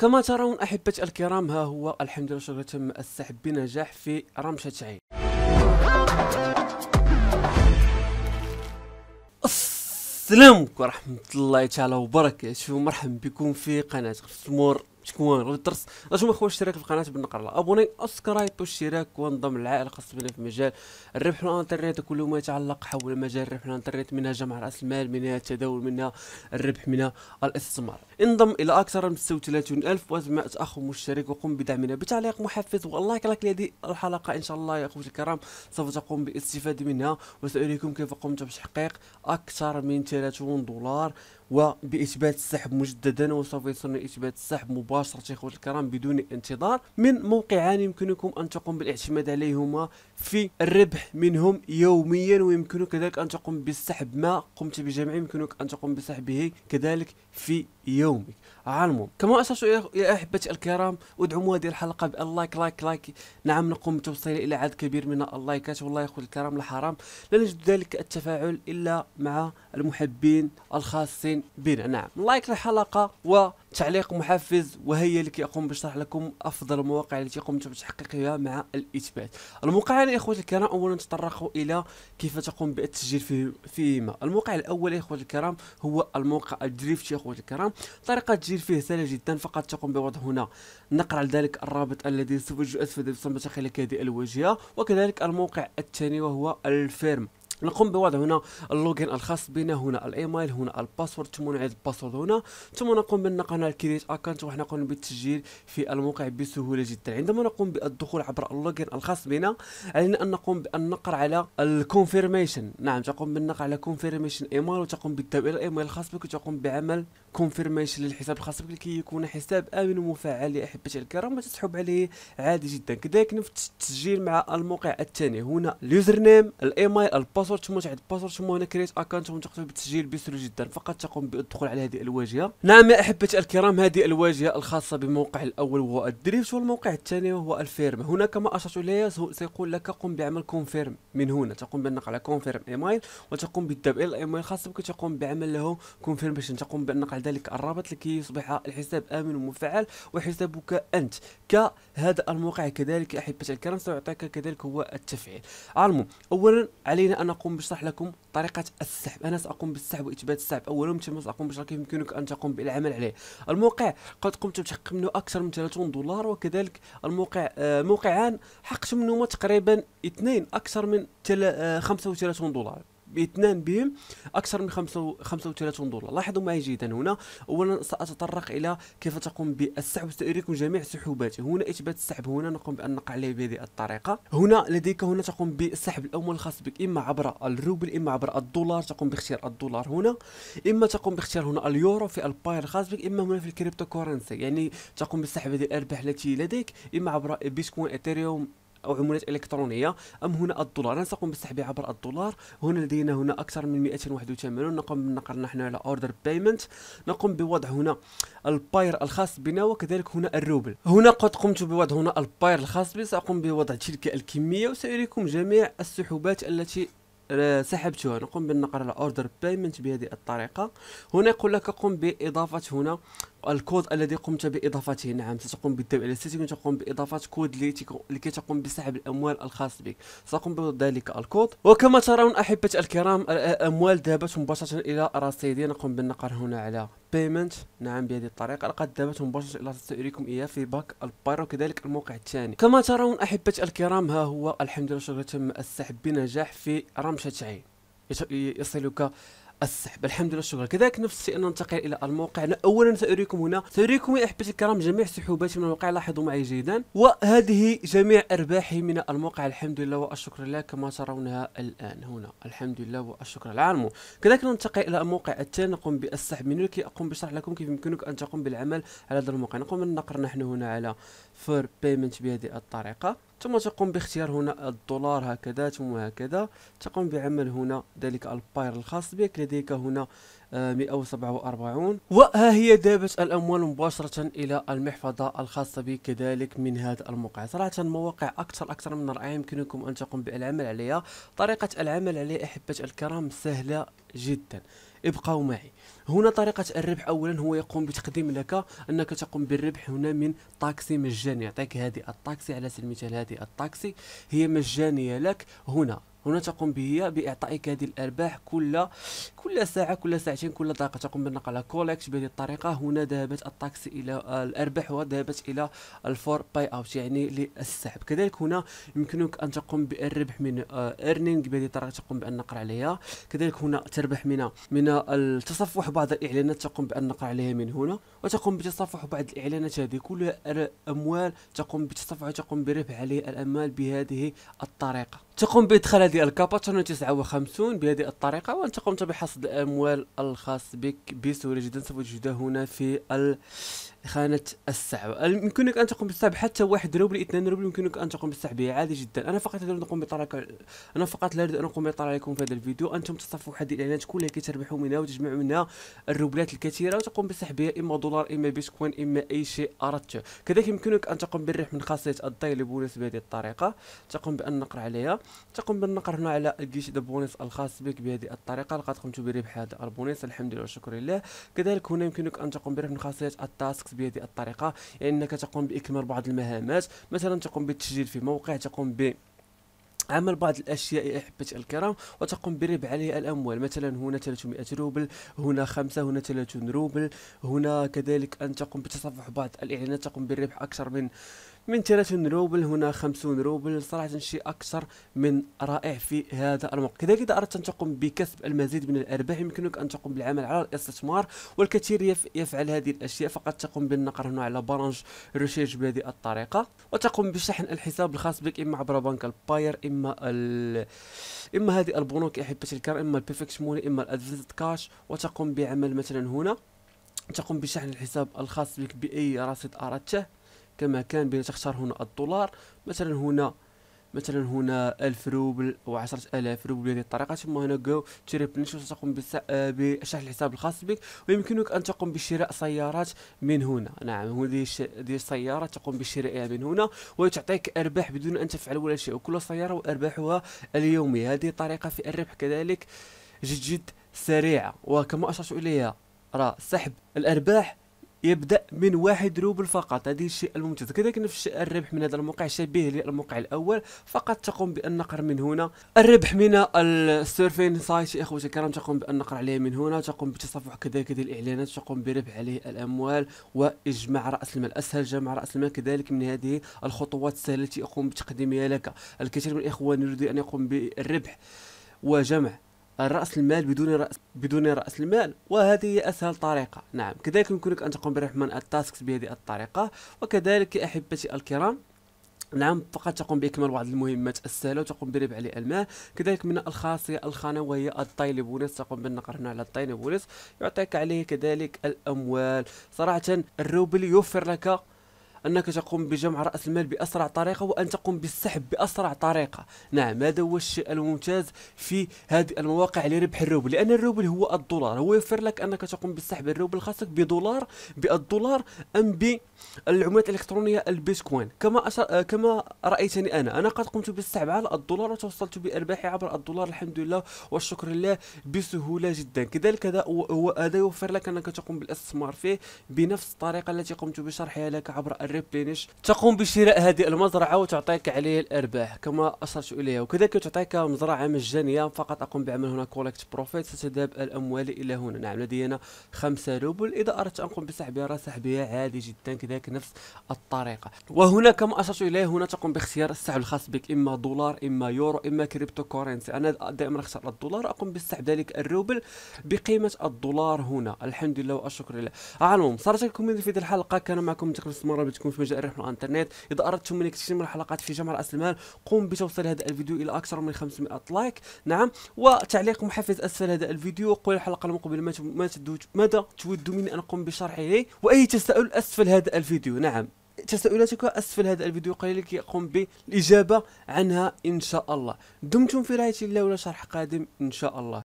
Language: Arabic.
كما ترون احبتي الكرام ها هو الحمد لله شكرا تم السحب بنجاح في رمشة عين السلام عليكم ورحمة الله تعالى وبركاته مرحبا بكم في قناة غرفتمور شكون غير الدرس هما خويا اشتراك في القناه بالنقر الله ابوني اسكرايب واشتراك وانضم للعائله خاصه بنا في مجال الربح الانترنت وكل ما يتعلق حول مجال الربح الانترنت منها جمع راس المال منها التداول منها الربح منها الاستثمار انضم الى اكثر من 36 الف واسمع اخ مشترك وقم بدعمنا بتعليق محفز واللايك لك لهذه الحلقه ان شاء الله يا اخوتي الكرام سوف تقوم بالاستفاده منها وساريكم كيف قمت بتحقيق اكثر من 30 دولار وبإثبات السحب مجددا وسوف يصلنا إثبات السحب مباشرة اخوة الكرام بدون انتظار من موقعان يمكنكم أن تقوم بالاعتماد عليهما في الربح منهم يوميا ويمكنك كذلك أن تقوم بالسحب ما قمت بجمعه يمكنك أن تقوم بسحبه كذلك في يومك على كما أشرت يا أحبتي الكرام ادعموا هذه الحلقة باللايك لايك لايك نعم نقوم بتوصيل إلى عدد كبير من اللايكات والله يا أخوتي الكرام لا حرام لا نجد ذلك التفاعل إلا مع المحبين الخاصين اخرين بنا نعم لايك للحلقه وتعليق محفز وهي اللي كيقوم بشرح لكم افضل المواقع التي قمت بتحقيقها مع الاثبات الموقعان يعني اخوتي الكرام اولا نتطرقوا الى كيف تقوم بالتسجيل في فيهما الموقع الاول اخوتي الكرام هو الموقع الدريفت يا اخوتي الكرام طريقه التسجيل فيه سهله جدا فقط تقوم بوضع هنا نقر على ذلك الرابط الذي سوف يوجد اسفل بصمه خلال هذه الواجهه وكذلك الموقع الثاني وهو الفيرم نقوم بوضع هنا اللوجين الخاص بنا هنا الايميل هنا الباسورد ثم نعيد الباسورد هنا ثم نقوم بالنقل هنا الكريت اكونت وحنا قمنا بالتسجيل في الموقع بسهوله جدا عندما نقوم بالدخول عبر اللوجين الخاص بنا علينا ان نقوم بالنقر على الكونفيرميشن نعم تقوم بالنقر على كونفيرميشن ايميل وتقوم بالذهاب الى الايميل الخاص بك وتقوم بعمل كونفيرميشن للحساب الخاص بك لكي يكون حساب امن ومفعل يا احبتي الكرام وتسحب عليه عادي جدا كذلك نفس التسجيل مع الموقع الثاني هنا اليوزر نيم الايميل الباسورد الباسورد تما تعد الباسورد تما هنا كريت اكونت وتقوم بالتسجيل بسهوله جدا فقط تقوم بالدخول على هذه الواجهه نعم يا احبتي الكرام هذه الواجهه الخاصه بموقع الاول وهو الدريفت والموقع الثاني وهو الفيرم هنا كما اشرت اليها سيقول لك قم بعمل كونفيرم من هنا تقوم بالنقر على كونفيرم ايميل وتقوم بالدب الى الايميل الخاص بك تقوم بعمل له كونفيرميشن تقوم بالنقر على ذلك الرابط لكي يصبح الحساب امن ومفعل وحسابك انت كهذا الموقع كذلك احبتي الكرام سيعطيك كذلك هو التفعيل المهم اولا علينا ان نقوم بشرح لكم طريقة السحب أنا سأقوم بالسحب وإثبات السحب أولا ثم سأقوم بشرح كيف يمكنك أن تقوم بالعمل عليه الموقع قد قمت بتحقيق منه أكثر من 30 دولار وكذلك الموقع آه، موقعان حققت منهما تقريبا اثنين أكثر من 35 آه، دولار باثنان بهم اكثر من 35 دولار لاحظوا معي جيدا هنا اولا ساتطرق الى كيف تقوم بالسحب ساريكم جميع سحوباتي هنا اثبات السحب هنا نقوم بان نقع عليه بهذه الطريقه هنا لديك هنا تقوم بالسحب الاول الخاص بك اما عبر الروبل اما عبر الدولار تقوم باختيار الدولار هنا اما تقوم باختيار هنا اليورو في الباير الخاص بك اما هنا في الكريبتو كورنسي يعني تقوم بسحب هذه الارباح التي لديك اما عبر بيتكوين اثيريوم او عملات الكترونيه ام هنا الدولار انا ساقوم بالسحب عبر الدولار هنا لدينا هنا اكثر من 281 نقوم بالنقر نحن على اوردر بايمنت نقوم بوضع هنا الباير الخاص بنا وكذلك هنا الروبل هنا قد قمت بوضع هنا الباير الخاص بي ساقوم بوضع تلك الكميه وساريكم جميع السحوبات التي آه، سحبتها نقوم بالنقر على اوردر بايمنت بهذه الطريقه هنا يقول لك قم باضافه هنا الكود الذي قمت باضافته نعم ستقوم بالدفع على سيتك وتقوم باضافه كود لكي تقوم بسحب الاموال الخاص بك ساقوم بذلك الكود وكما ترون احبتي الكرام الاموال ذهبت مباشره الى رصيدي نقوم بالنقر هنا على بيمنت نعم بهذه الطريقة لقد ذهبت مباشرة إلى سأريكم إياه في باك البار وكذلك الموقع الثاني كما ترون أحبتي الكرام ها هو الحمد لله تم السحب بنجاح في رمشة عين يصلك السحب الحمد لله شكرا كذلك نفس الشيء ننتقل الى الموقع أنا اولا ساريكم هنا ساريكم يا احبتي الكرام جميع سحوباتي من الموقع لاحظوا معي جيدا وهذه جميع ارباحي من الموقع الحمد لله والشكر لله كما ترونها الان هنا الحمد لله والشكر العالم كذلك ننتقل الى الموقع الثاني نقوم بالسحب من لكي اقوم بشرح لكم كيف يمكنك ان تقوم بالعمل على هذا الموقع نقوم بالنقر نحن هنا على فور بيمنت بهذه الطريقه ثم تقوم باختيار هنا الدولار هكذا ثم هكذا تقوم بعمل هنا ذلك الباير الخاص بك لديك هنا 147 وها هي ذهبت الاموال مباشره الى المحفظه الخاصه بي كذلك من هذا الموقع صراحه مواقع اكثر اكثر من رائعه يمكنكم ان تقوم بالعمل عليها طريقه العمل عليها احبه الكرام سهله جدا ابقوا معي هنا طريقة الربح أولا هو يقوم بتقديم لك أنك تقوم بالربح هنا من طاكسي مجاني يعطيك هذه الطاكسي على سبيل المثال هذه الطاكسي هي مجانية لك هنا هنا تقوم به باعطائك هذه الارباح كل كل ساعه كل ساعتين كل دقيقه تقوم بالنقل كولكت بهذه الطريقه هنا ذهبت الطاكسي الى الارباح وذهبت الى الفور باي اوت يعني للسحب كذلك هنا يمكنك ان تقوم بالربح من ايرنينغ آه، بهذه الطريقه تقوم بان نقر عليها كذلك هنا تربح من من التصفح بعض الاعلانات تقوم بان نقر عليها من هنا وتقوم بتصفح بعض الاعلانات هذه كلها اموال تقوم بتصفح تقوم بربح عليه الاموال بهذه الطريقه تقوم بادخال هذه الكاباتشونو 59 بهذه الطريقه وان تقوم بحصد الاموال الخاص بك بسهوله جدا سوف تجدها هنا في ال خانه السحب يمكنك ان تقوم بالسحب حتى واحد روبل اثنان روبل يمكنك ان تقوم بالسحب عادي جدا انا فقط لا اريد ان اقوم بطريقه انا فقط لا اريد ان اقوم بطريقه لكم في هذا الفيديو انتم تصفوا هذه الاعلانات كلها كي تربحوا منها وتجمعوا منها الروبلات الكثيره وتقوم بسحبها اما دولار اما بيتكوين اما اي شيء اردته كذلك يمكنك ان تقوم بالربح من خاصيه الضيل بونس بهذه الطريقه تقوم بان نقر عليها تقوم بالنقر هنا على الجيش بونس الخاص بك بهذه الطريقه لقد قمت بربح هذا البونس الحمد لله والشكر لله كذلك هنا يمكنك ان تقوم بربح من خاصيه التاسكس بهذه الطريقه يعني انك تقوم باكمال بعض المهامات مثلا تقوم بالتسجيل في موقع تقوم ب عمل بعض الاشياء يا احبتي الكرام وتقوم بربح عليه الاموال مثلا هنا 300 روبل هنا 5 هنا 30 روبل هنا كذلك ان تقوم بتصفح بعض الاعلانات تقوم بالربح اكثر من من 30 روبل هنا 50 روبل صراحة شيء أكثر من رائع في هذا الموقع كذلك إذا أردت أن تقوم بكسب المزيد من الأرباح يمكنك أن تقوم بالعمل على الاستثمار والكثير يفعل هذه الأشياء فقط تقوم بالنقر هنا على برانش ريشيرش بهذه الطريقة وتقوم بشحن الحساب الخاص بك إما عبر بنك الباير إما ال... إما هذه البنوك أحبتي الكرام إما البيفكت موني إما الأدفنت كاش وتقوم بعمل مثلا هنا تقوم بشحن الحساب الخاص بك بأي رصيد أردته كما كان تختار هنا الدولار مثلا هنا مثلا هنا 1000 روبل او 10000 روبل بهذه الطريقه ثم هنا جو تشري بنش وتقوم بشرح آه، الحساب الخاص بك ويمكنك ان تقوم بشراء سيارات من هنا نعم هذه هذه تقوم بشرائها من هنا وتعطيك ارباح بدون ان تفعل ولا شيء وكل سياره وارباحها اليومي هذه طريقه في الربح كذلك جد جد سريعه وكما اشرت اليها راه سحب الارباح يبدا من واحد روبل فقط هذه الشيء الممتاز كذلك نفس الربح من هذا الموقع شبيه للموقع الاول فقط تقوم بالنقر من هنا الربح من السيرفين سايت يا اخوتي الكرام تقوم بالنقر عليه من هنا تقوم بتصفح كذلك ديال الاعلانات تقوم بربح عليه الاموال واجماع راس المال اسهل جمع راس المال كذلك من هذه الخطوات السهله التي اقوم بتقديمها لك الكثير من الاخوان يريد ان يقوم بالربح وجمع رأس المال بدون رأس بدون رأس المال وهذه هي أسهل طريقة نعم كذلك يمكنك أن تقوم برحمان التاسكس بهذه الطريقة وكذلك يا أحبتي الكرام نعم فقط تقوم باكمال بعض المهمات السهله وتقوم بربع المال الماء كذلك من الخاصيه الخانه وهي الطيلبونس تقوم بالنقر هنا على الطيلبونس يعطيك عليه كذلك الاموال صراحه الروبل يوفر لك انك تقوم بجمع راس المال باسرع طريقه وان تقوم بالسحب باسرع طريقه نعم هذا هو الشيء الممتاز في هذه المواقع لربح الروبل لان الروبل هو الدولار هو يوفر لك انك تقوم بالسحب الروبل خاصك بدولار بالدولار ام بالعملات الالكترونيه البيتكوين كما أشر... كما رايتني انا انا قد قمت بالسحب على الدولار وتوصلت بارباحي عبر الدولار الحمد لله والشكر لله بسهوله جدا كذلك هذا هو هذا يوفر لك انك تقوم بالاستثمار فيه بنفس الطريقه التي قمت بشرحها لك عبر الريبلينش تقوم بشراء هذه المزرعه وتعطيك عليه الارباح كما اشرت اليها وكذلك تعطيك مزرعه مجانيه فقط اقوم بعمل هنا كولكت بروفيت ستذهب الاموال الى هنا نعم لدي هنا 5 روبل اذا اردت ان اقوم بسحبها راه سحبها عادي جدا كذلك نفس الطريقه وهنا كما اشرت اليه هنا تقوم باختيار السحب الخاص بك اما دولار اما يورو اما كريبتو كورنسي انا دائما اختار الدولار اقوم بسحب ذلك الروبل بقيمه الدولار هنا الحمد لله والشكر لله على العموم صارت لكم في هذه الحلقه كان معكم تقبل السمره تكون في مجال الربح من الانترنت اذا اردتم من كثير من الحلقات في جمع راس المال قم بتوصيل هذا الفيديو الى اكثر من 500 لايك نعم وتعليق محفز اسفل هذا الفيديو قول الحلقه المقبله ماذا تود مني ان اقوم بشرحه واي تساؤل اسفل هذا الفيديو نعم تساؤلاتك اسفل هذا الفيديو قليل اقوم بالاجابه عنها ان شاء الله دمتم في رعايه الله ولا شرح قادم ان شاء الله